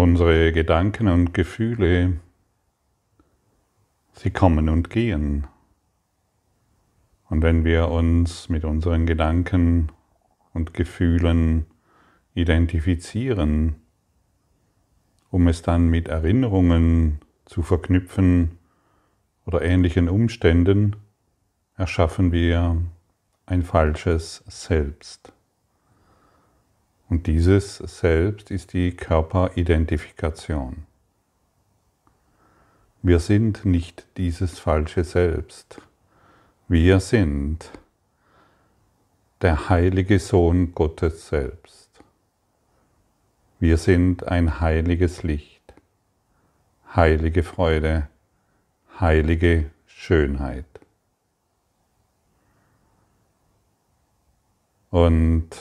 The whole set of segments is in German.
Unsere Gedanken und Gefühle, sie kommen und gehen. Und wenn wir uns mit unseren Gedanken und Gefühlen identifizieren, um es dann mit Erinnerungen zu verknüpfen oder ähnlichen Umständen, erschaffen wir ein falsches Selbst. Und dieses Selbst ist die Körperidentifikation. Wir sind nicht dieses falsche Selbst. Wir sind der heilige Sohn Gottes selbst. Wir sind ein heiliges Licht, heilige Freude, heilige Schönheit. Und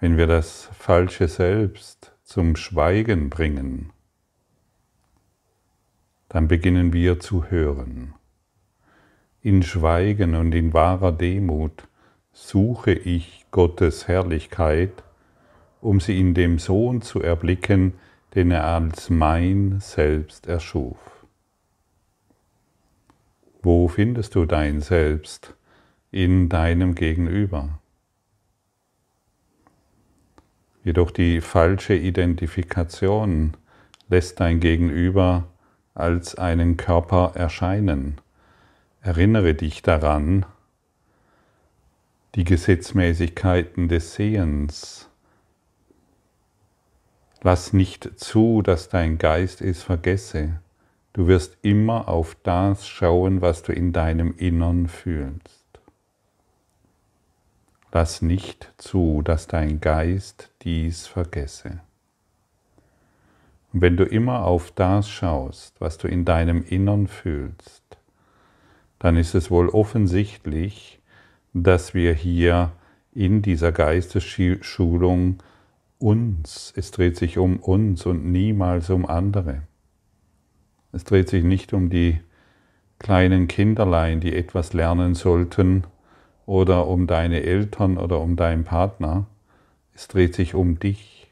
wenn wir das falsche Selbst zum Schweigen bringen, dann beginnen wir zu hören. In Schweigen und in wahrer Demut suche ich Gottes Herrlichkeit, um sie in dem Sohn zu erblicken, den er als mein Selbst erschuf. Wo findest du dein Selbst? In deinem Gegenüber. Jedoch die falsche Identifikation lässt dein Gegenüber als einen Körper erscheinen. Erinnere dich daran, die Gesetzmäßigkeiten des Sehens. Lass nicht zu, dass dein Geist es vergesse. Du wirst immer auf das schauen, was du in deinem Innern fühlst. Lass nicht zu, dass dein Geist dies vergesse. Und wenn du immer auf das schaust, was du in deinem Innern fühlst, dann ist es wohl offensichtlich, dass wir hier in dieser Geistesschulung uns, es dreht sich um uns und niemals um andere. Es dreht sich nicht um die kleinen Kinderlein, die etwas lernen sollten oder um deine Eltern oder um deinen Partner. Es dreht sich um dich.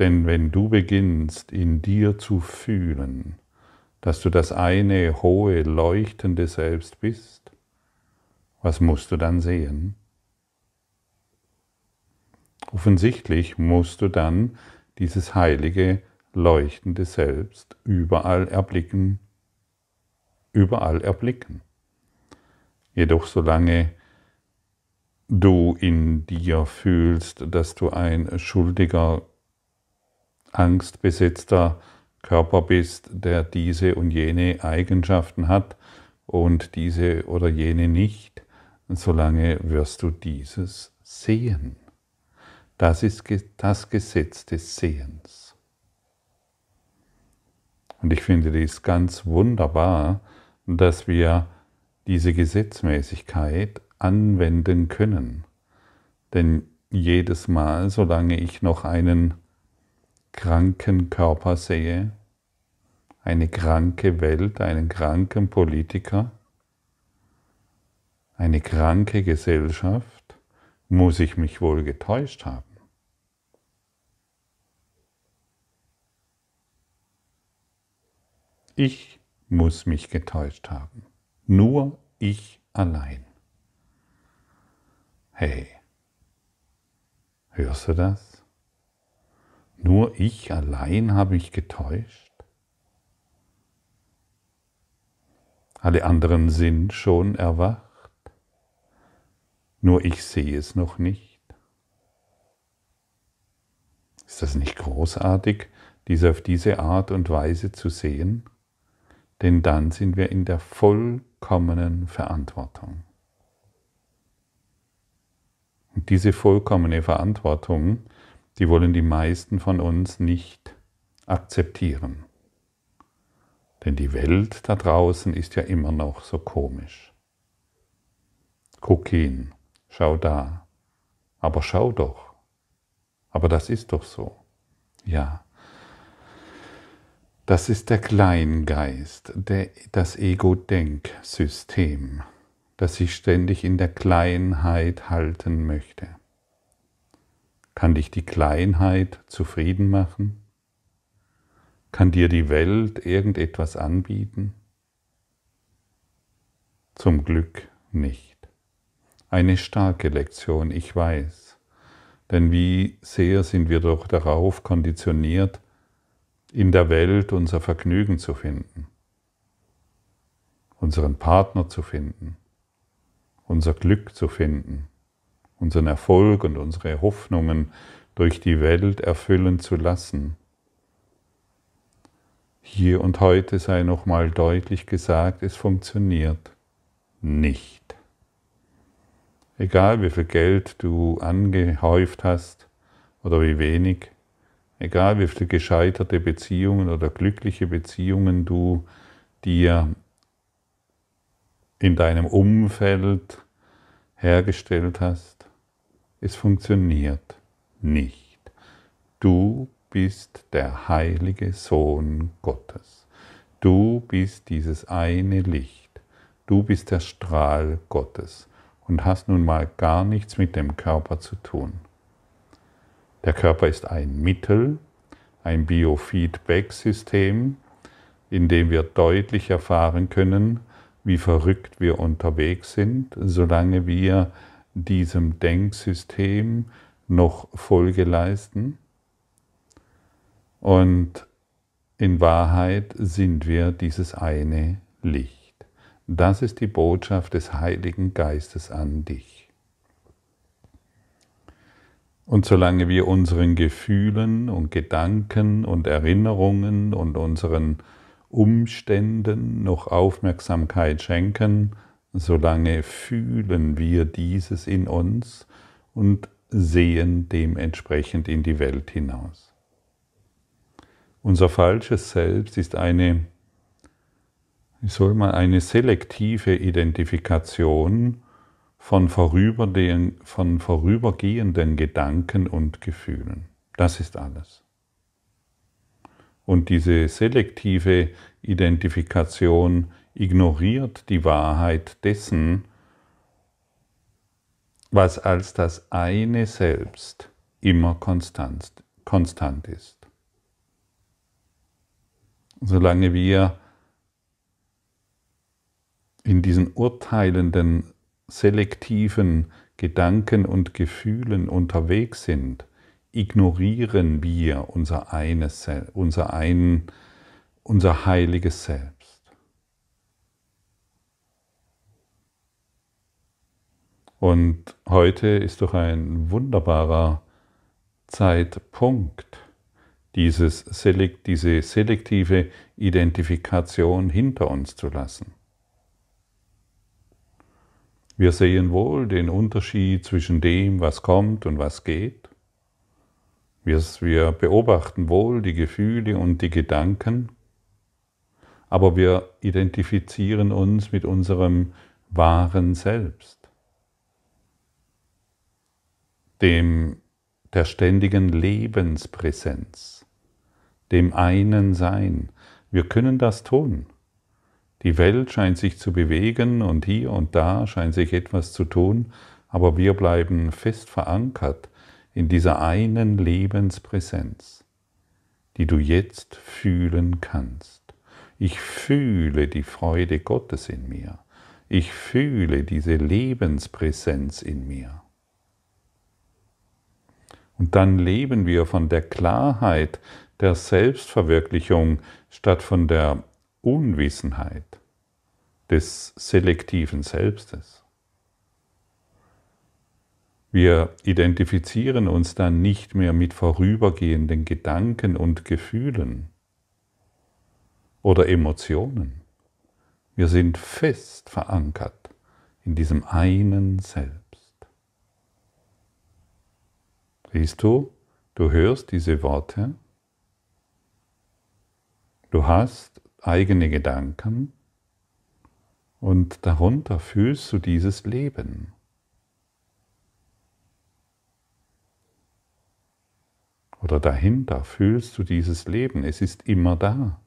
Denn wenn du beginnst in dir zu fühlen, dass du das eine hohe, leuchtende Selbst bist, was musst du dann sehen? Offensichtlich musst du dann dieses heilige, leuchtende Selbst überall erblicken, überall erblicken. Jedoch solange du in dir fühlst, dass du ein schuldiger, angstbesetzter Körper bist, der diese und jene Eigenschaften hat und diese oder jene nicht, solange wirst du dieses sehen. Das ist das Gesetz des Sehens. Und ich finde dies ganz wunderbar, dass wir diese Gesetzmäßigkeit anwenden können. Denn jedes Mal, solange ich noch einen kranken Körper sehe, eine kranke Welt, einen kranken Politiker, eine kranke Gesellschaft, muss ich mich wohl getäuscht haben. Ich muss mich getäuscht haben. Nur ich allein. Hey, hörst du das? Nur ich allein habe mich getäuscht? Alle anderen sind schon erwacht, nur ich sehe es noch nicht. Ist das nicht großartig, dies auf diese Art und Weise zu sehen? denn dann sind wir in der vollkommenen Verantwortung. Und diese vollkommene Verantwortung, die wollen die meisten von uns nicht akzeptieren. Denn die Welt da draußen ist ja immer noch so komisch. Guck hin, schau da, aber schau doch. Aber das ist doch so. Ja, das ist der Kleingeist, der, das Ego-Denksystem, das sich ständig in der Kleinheit halten möchte. Kann dich die Kleinheit zufrieden machen? Kann dir die Welt irgendetwas anbieten? Zum Glück nicht. Eine starke Lektion, ich weiß. Denn wie sehr sind wir doch darauf konditioniert, in der Welt unser Vergnügen zu finden, unseren Partner zu finden, unser Glück zu finden, unseren Erfolg und unsere Hoffnungen durch die Welt erfüllen zu lassen. Hier und heute sei nochmal deutlich gesagt, es funktioniert nicht. Egal wie viel Geld du angehäuft hast oder wie wenig, egal wie viele gescheiterte Beziehungen oder glückliche Beziehungen du dir in deinem Umfeld hergestellt hast, es funktioniert nicht. Du bist der heilige Sohn Gottes. Du bist dieses eine Licht. Du bist der Strahl Gottes und hast nun mal gar nichts mit dem Körper zu tun. Der Körper ist ein Mittel, ein Biofeedback-System, in dem wir deutlich erfahren können, wie verrückt wir unterwegs sind, solange wir diesem Denksystem noch Folge leisten. Und in Wahrheit sind wir dieses eine Licht. Das ist die Botschaft des Heiligen Geistes an dich. Und solange wir unseren Gefühlen und Gedanken und Erinnerungen und unseren Umständen noch Aufmerksamkeit schenken, solange fühlen wir dieses in uns und sehen dementsprechend in die Welt hinaus. Unser falsches Selbst ist eine, ich soll mal eine selektive Identifikation von, von vorübergehenden Gedanken und Gefühlen. Das ist alles. Und diese selektive Identifikation ignoriert die Wahrheit dessen, was als das eine Selbst immer konstant, konstant ist. Solange wir in diesen urteilenden selektiven Gedanken und Gefühlen unterwegs sind, ignorieren wir unser eines, unser ein, unser heiliges Selbst. Und heute ist doch ein wunderbarer Zeitpunkt, dieses, diese selektive Identifikation hinter uns zu lassen. Wir sehen wohl den Unterschied zwischen dem, was kommt und was geht. Wir, beobachten wohl die Gefühle und die Gedanken, aber wir identifizieren uns mit unserem wahren Selbst, dem der ständigen Lebenspräsenz, dem einen Sein. Wir können das tun. Die Welt scheint sich zu bewegen und hier und da scheint sich etwas zu tun, aber wir bleiben fest verankert in dieser einen Lebenspräsenz, die du jetzt fühlen kannst. Ich fühle die Freude Gottes in mir. Ich fühle diese Lebenspräsenz in mir. Und dann leben wir von der Klarheit der Selbstverwirklichung statt von der Unwissenheit des selektiven Selbstes. Wir identifizieren uns dann nicht mehr mit vorübergehenden Gedanken und Gefühlen oder Emotionen. Wir sind fest verankert in diesem einen Selbst. Siehst du, du hörst diese Worte, du hast eigene Gedanken und darunter fühlst du dieses Leben. Oder dahinter fühlst du dieses Leben. Es ist immer da.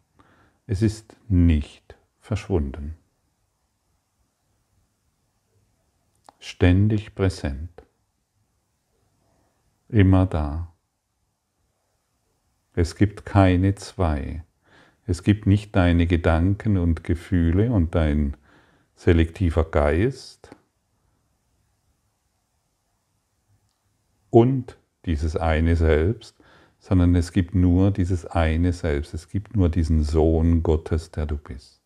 Es ist nicht verschwunden. Ständig präsent. Immer da. Es gibt keine zwei. Es gibt nicht deine Gedanken und Gefühle und dein selektiver Geist und dieses eine Selbst, sondern es gibt nur dieses eine Selbst. Es gibt nur diesen Sohn Gottes, der du bist.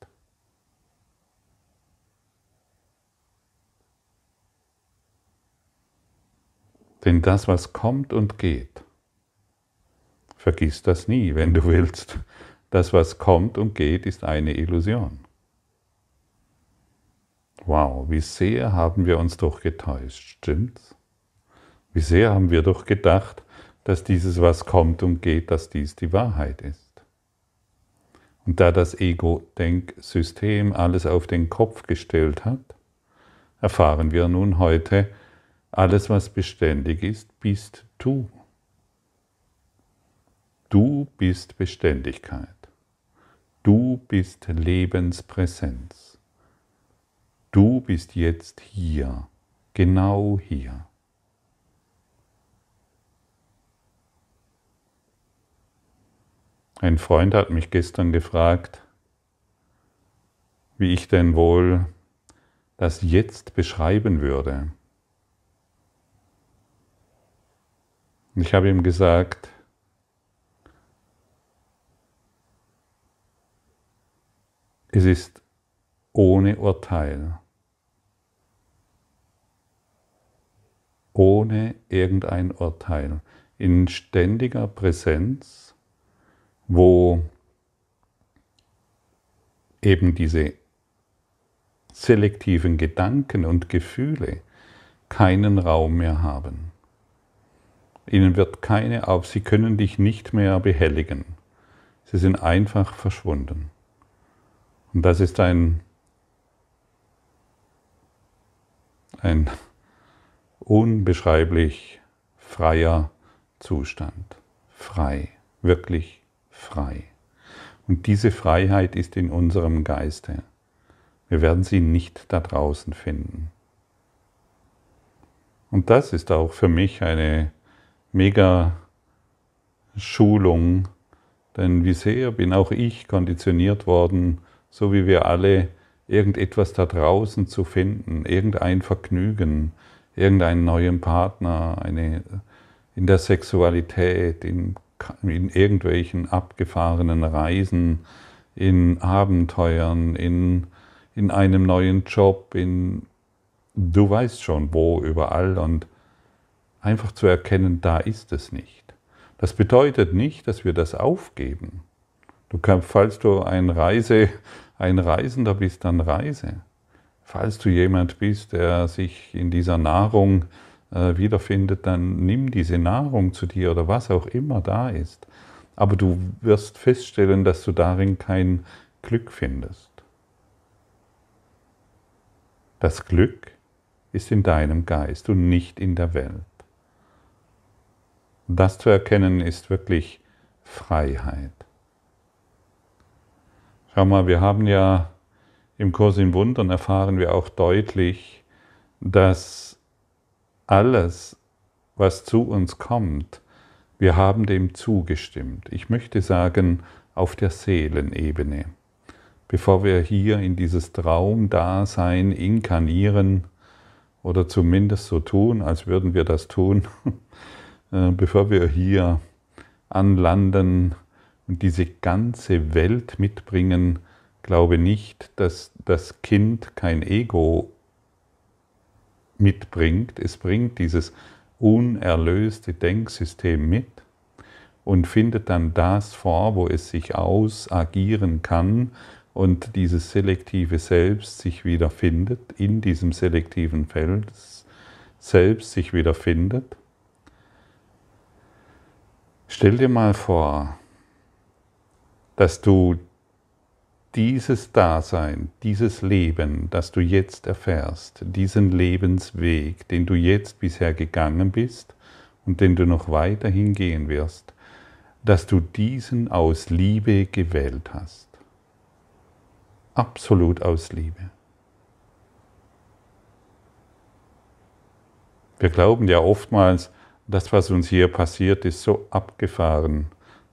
Denn das, was kommt und geht, vergiss das nie, wenn du willst. Das, was kommt und geht, ist eine Illusion. Wow, wie sehr haben wir uns doch getäuscht, stimmt's? Wie sehr haben wir doch gedacht, dass dieses, was kommt und geht, dass dies die Wahrheit ist. Und da das Ego-Denksystem alles auf den Kopf gestellt hat, erfahren wir nun heute, alles, was beständig ist, bist du. Du bist Beständigkeit. Du bist Lebenspräsenz. Du bist jetzt hier, genau hier. Ein Freund hat mich gestern gefragt, wie ich denn wohl das jetzt beschreiben würde. Ich habe ihm gesagt, Es ist ohne Urteil, ohne irgendein Urteil, in ständiger Präsenz, wo eben diese selektiven Gedanken und Gefühle keinen Raum mehr haben. Ihnen wird keine auf, sie können dich nicht mehr behelligen. Sie sind einfach verschwunden. Und das ist ein, ein unbeschreiblich freier Zustand. Frei, wirklich frei. Und diese Freiheit ist in unserem Geiste. Wir werden sie nicht da draußen finden. Und das ist auch für mich eine mega Schulung, denn wie sehr bin auch ich konditioniert worden, so wie wir alle, irgendetwas da draußen zu finden, irgendein Vergnügen, irgendeinen neuen Partner, eine, in der Sexualität, in, in irgendwelchen abgefahrenen Reisen, in Abenteuern, in, in einem neuen Job, in du weißt schon wo, überall und einfach zu erkennen, da ist es nicht. Das bedeutet nicht, dass wir das aufgeben. Du kannst, falls du ein Reise, ein Reisender bist, dann reise. Falls du jemand bist, der sich in dieser Nahrung äh, wiederfindet, dann nimm diese Nahrung zu dir oder was auch immer da ist. Aber du wirst feststellen, dass du darin kein Glück findest. Das Glück ist in deinem Geist und nicht in der Welt. Das zu erkennen ist wirklich Freiheit. Schau mal, wir haben ja im Kurs in Wundern erfahren wir auch deutlich, dass alles, was zu uns kommt, wir haben dem zugestimmt. Ich möchte sagen, auf der Seelenebene. Bevor wir hier in dieses Traumdasein inkarnieren oder zumindest so tun, als würden wir das tun, äh, bevor wir hier anlanden, und diese ganze Welt mitbringen, glaube nicht, dass das Kind kein Ego mitbringt. Es bringt dieses unerlöste Denksystem mit und findet dann das vor, wo es sich ausagieren kann und dieses selektive Selbst sich wiederfindet, in diesem selektiven Feld selbst sich wiederfindet. Stell dir mal vor, dass du dieses Dasein, dieses Leben, das du jetzt erfährst, diesen Lebensweg, den du jetzt bisher gegangen bist und den du noch weiterhin gehen wirst, dass du diesen aus Liebe gewählt hast. Absolut aus Liebe. Wir glauben ja oftmals, das, was uns hier passiert, ist so abgefahren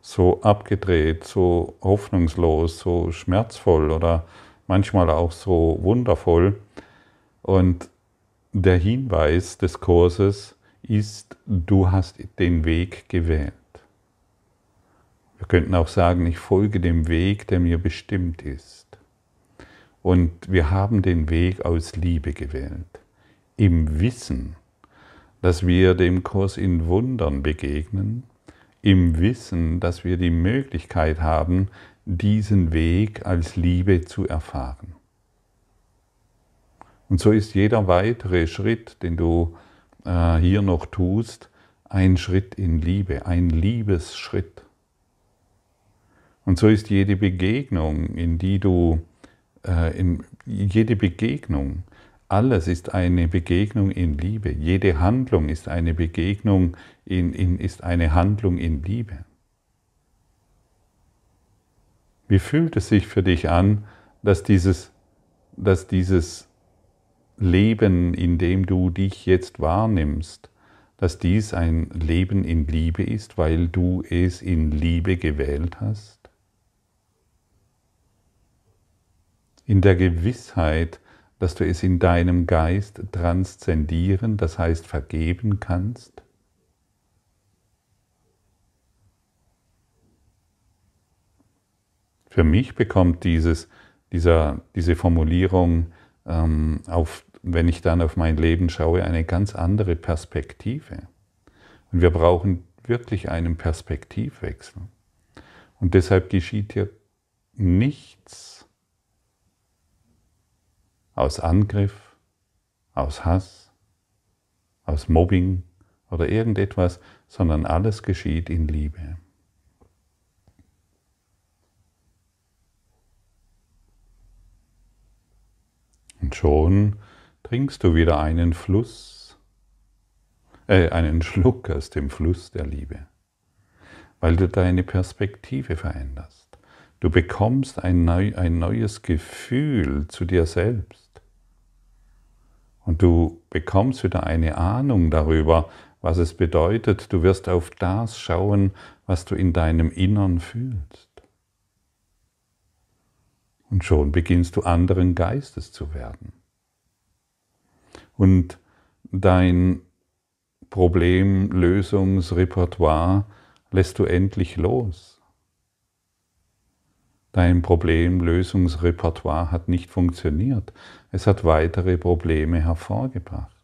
so abgedreht, so hoffnungslos, so schmerzvoll oder manchmal auch so wundervoll. Und der Hinweis des Kurses ist, du hast den Weg gewählt. Wir könnten auch sagen, ich folge dem Weg, der mir bestimmt ist. Und wir haben den Weg aus Liebe gewählt, im Wissen, dass wir dem Kurs in Wundern begegnen im Wissen, dass wir die Möglichkeit haben, diesen Weg als Liebe zu erfahren. Und so ist jeder weitere Schritt, den du äh, hier noch tust, ein Schritt in Liebe, ein Liebesschritt. Und so ist jede Begegnung, in die du, äh, in, jede Begegnung, alles ist eine Begegnung in Liebe. Jede Handlung ist eine Begegnung in in, in, ist eine Handlung in Liebe. Wie fühlt es sich für dich an, dass dieses, dass dieses Leben, in dem du dich jetzt wahrnimmst, dass dies ein Leben in Liebe ist, weil du es in Liebe gewählt hast? In der Gewissheit, dass du es in deinem Geist transzendieren, das heißt vergeben kannst? Für mich bekommt dieses, dieser, diese Formulierung, ähm, auf, wenn ich dann auf mein Leben schaue, eine ganz andere Perspektive. Und wir brauchen wirklich einen Perspektivwechsel. Und deshalb geschieht hier nichts aus Angriff, aus Hass, aus Mobbing oder irgendetwas, sondern alles geschieht in Liebe. Und schon trinkst du wieder einen Fluss, äh, einen Schluck aus dem Fluss der Liebe, weil du deine Perspektive veränderst. Du bekommst ein, neu, ein neues Gefühl zu dir selbst. Und du bekommst wieder eine Ahnung darüber, was es bedeutet. Du wirst auf das schauen, was du in deinem Innern fühlst. Und schon beginnst du anderen Geistes zu werden. Und dein Problemlösungsrepertoire lässt du endlich los. Dein Problemlösungsrepertoire hat nicht funktioniert. Es hat weitere Probleme hervorgebracht.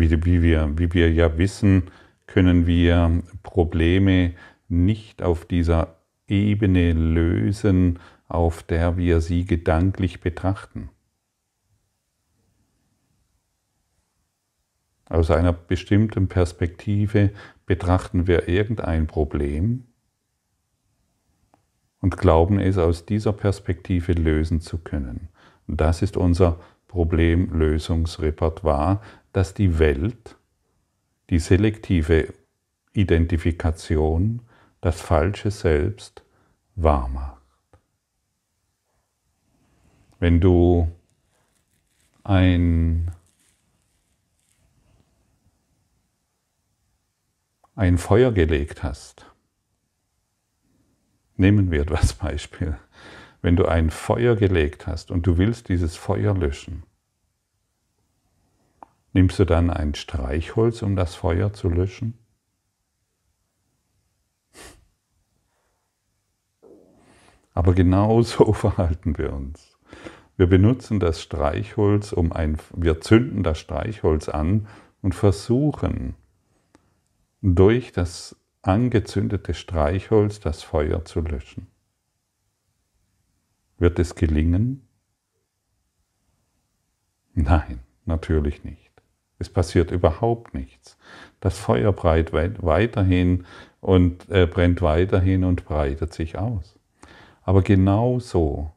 Wie, wie, wir, wie wir ja wissen, können wir Probleme nicht auf dieser Ebene lösen, auf der wir sie gedanklich betrachten. Aus einer bestimmten Perspektive betrachten wir irgendein Problem und glauben es aus dieser Perspektive lösen zu können. Das ist unser Problemlösungsrepertoire, dass die Welt, die selektive Identifikation, das falsche Selbst wahr macht. Wenn du ein, ein Feuer gelegt hast, nehmen wir das Beispiel, wenn du ein Feuer gelegt hast und du willst dieses Feuer löschen, Nimmst du dann ein Streichholz, um das Feuer zu löschen? Aber genau so verhalten wir uns. Wir benutzen das Streichholz, um ein, wir zünden das Streichholz an und versuchen durch das angezündete Streichholz das Feuer zu löschen. Wird es gelingen? Nein, natürlich nicht. Es passiert überhaupt nichts. Das Feuer breit weiterhin und äh, brennt weiterhin und breitet sich aus. Aber genau so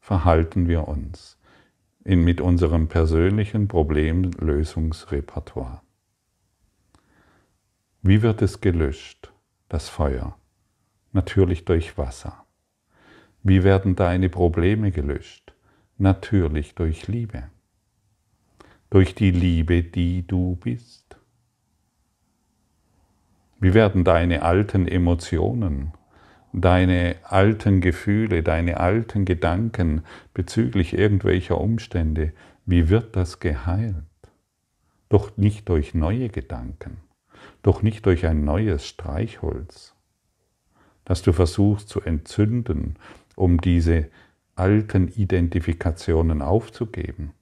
verhalten wir uns in, mit unserem persönlichen Problemlösungsrepertoire. Wie wird es gelöscht, das Feuer? Natürlich durch Wasser. Wie werden deine Probleme gelöscht? Natürlich durch Liebe durch die Liebe, die du bist? Wie werden deine alten Emotionen, deine alten Gefühle, deine alten Gedanken bezüglich irgendwelcher Umstände, wie wird das geheilt? Doch nicht durch neue Gedanken, doch nicht durch ein neues Streichholz, das du versuchst zu entzünden, um diese alten Identifikationen aufzugeben,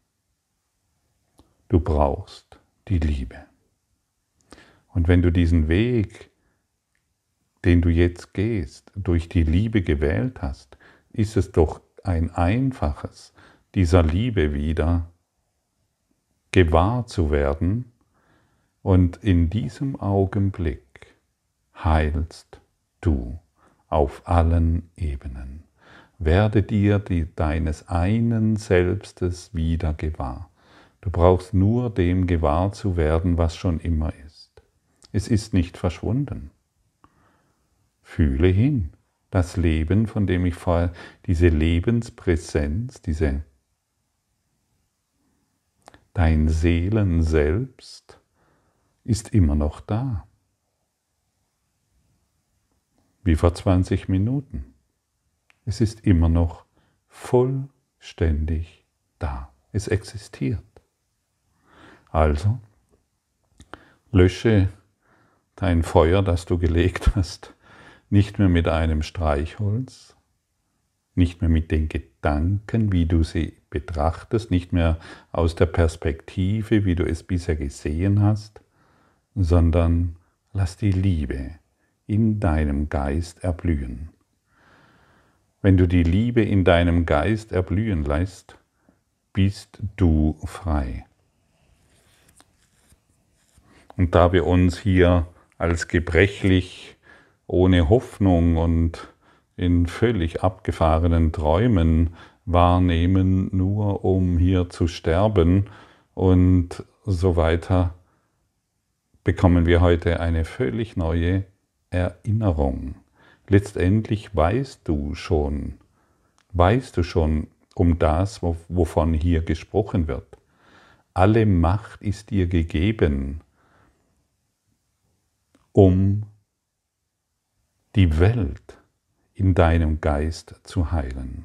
Du brauchst die Liebe. Und wenn du diesen Weg, den du jetzt gehst, durch die Liebe gewählt hast, ist es doch ein einfaches, dieser Liebe wieder gewahr zu werden und in diesem Augenblick heilst du auf allen Ebenen. Werde dir die, deines einen Selbstes wieder gewahr. Du brauchst nur dem gewahr zu werden, was schon immer ist. Es ist nicht verschwunden. Fühle hin. Das Leben, von dem ich vorher, diese Lebenspräsenz, diese dein Seelen selbst ist immer noch da. Wie vor 20 Minuten. Es ist immer noch vollständig da. Es existiert. Also, lösche dein Feuer, das du gelegt hast, nicht mehr mit einem Streichholz, nicht mehr mit den Gedanken, wie du sie betrachtest, nicht mehr aus der Perspektive, wie du es bisher gesehen hast, sondern lass die Liebe in deinem Geist erblühen. Wenn du die Liebe in deinem Geist erblühen lässt, bist du frei. Und da wir uns hier als gebrechlich, ohne Hoffnung und in völlig abgefahrenen Träumen wahrnehmen, nur um hier zu sterben und so weiter, bekommen wir heute eine völlig neue Erinnerung. Letztendlich weißt du schon, weißt du schon um das, wovon hier gesprochen wird. Alle Macht ist dir gegeben um die Welt in deinem Geist zu heilen.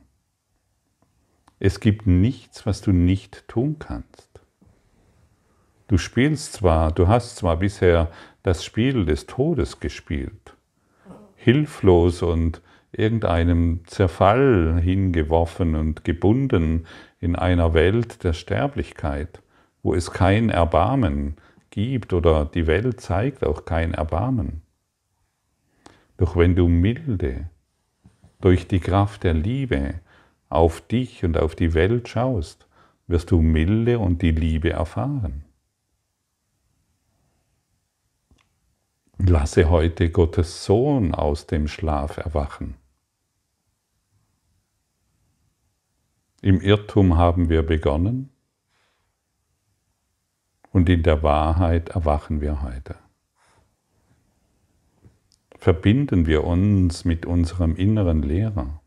Es gibt nichts, was du nicht tun kannst. Du spielst zwar, du hast zwar bisher das Spiel des Todes gespielt, hilflos und irgendeinem Zerfall hingeworfen und gebunden in einer Welt der Sterblichkeit, wo es kein Erbarmen, gibt gibt oder die Welt zeigt auch kein Erbarmen. Doch wenn du milde durch die Kraft der Liebe auf dich und auf die Welt schaust, wirst du Milde und die Liebe erfahren. Lasse heute Gottes Sohn aus dem Schlaf erwachen. Im Irrtum haben wir begonnen, und in der Wahrheit erwachen wir heute. Verbinden wir uns mit unserem inneren Lehrer.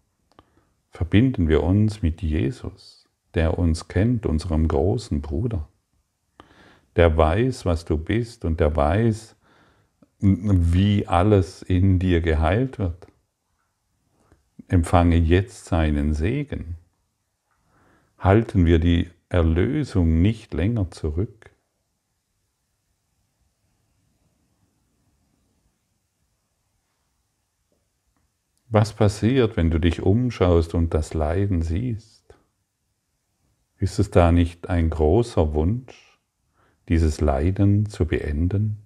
Verbinden wir uns mit Jesus, der uns kennt, unserem großen Bruder. Der weiß, was du bist und der weiß, wie alles in dir geheilt wird. Empfange jetzt seinen Segen. Halten wir die Erlösung nicht länger zurück. Was passiert, wenn du dich umschaust und das Leiden siehst? Ist es da nicht ein großer Wunsch, dieses Leiden zu beenden?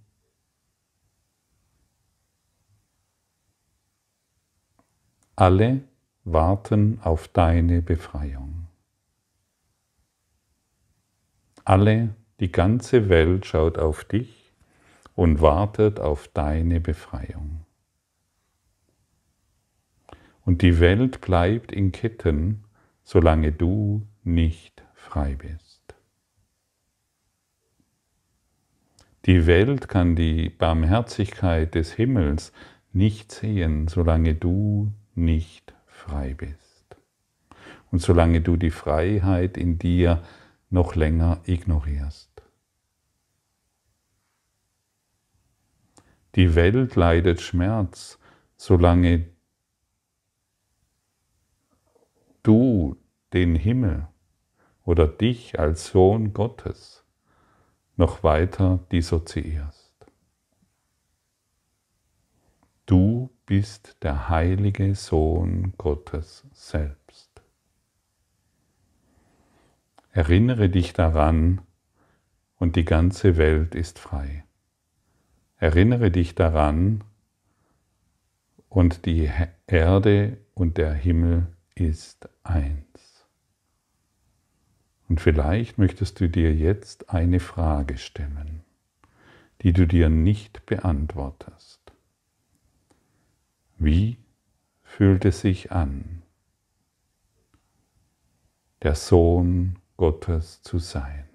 Alle warten auf deine Befreiung. Alle, die ganze Welt schaut auf dich und wartet auf deine Befreiung und die Welt bleibt in Ketten, solange du nicht frei bist. Die Welt kann die Barmherzigkeit des Himmels nicht sehen, solange du nicht frei bist. Und solange du die Freiheit in dir noch länger ignorierst. Die Welt leidet Schmerz, solange du den Himmel oder dich als Sohn Gottes noch weiter dissoziierst. Du bist der heilige Sohn Gottes selbst. Erinnere dich daran und die ganze Welt ist frei. Erinnere dich daran und die Erde und der Himmel ist eins. Und vielleicht möchtest du dir jetzt eine Frage stellen, die du dir nicht beantwortest. Wie fühlt es sich an, der Sohn Gottes zu sein?